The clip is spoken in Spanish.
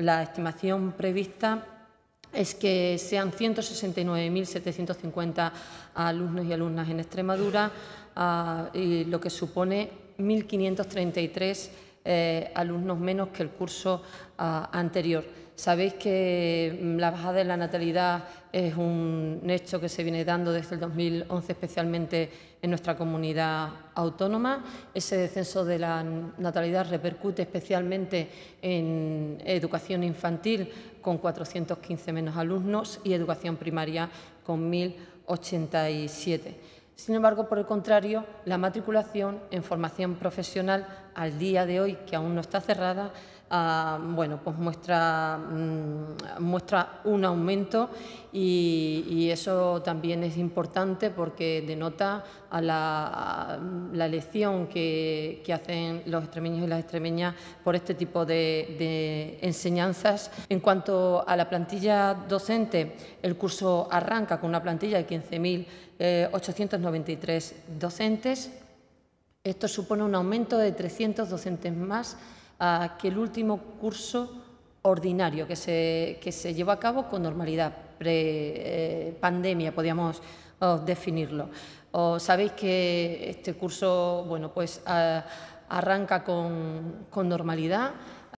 La estimación prevista es que sean 169.750 alumnos y alumnas en Extremadura, ah, lo que supone 1.533 eh, alumnos menos que el curso ah, anterior. Sabéis que mm, la bajada de la natalidad es un hecho que se viene dando desde el 2011, especialmente en nuestra comunidad autónoma. Ese descenso de la natalidad repercute especialmente en educación infantil, con 415 menos alumnos, y educación primaria, con 1.087. Sin embargo, por el contrario, la matriculación en formación profesional al día de hoy, que aún no está cerrada, Ah, bueno, pues muestra, mm, un aumento y, eso también es importante porque denota a la, elección que, hacen los extremeños y las extremeñas por este tipo de, de enseñanzas. En cuanto a la plantilla docente, el curso arranca con una plantilla de 15.893 eh, docentes. Esto supone un aumento de 300 docentes más a que el último curso ordinario que se, que se llevó a cabo con normalidad, pre-pandemia, eh, podríamos definirlo. sabéis que este curso bueno, pues, arranca con, con normalidad.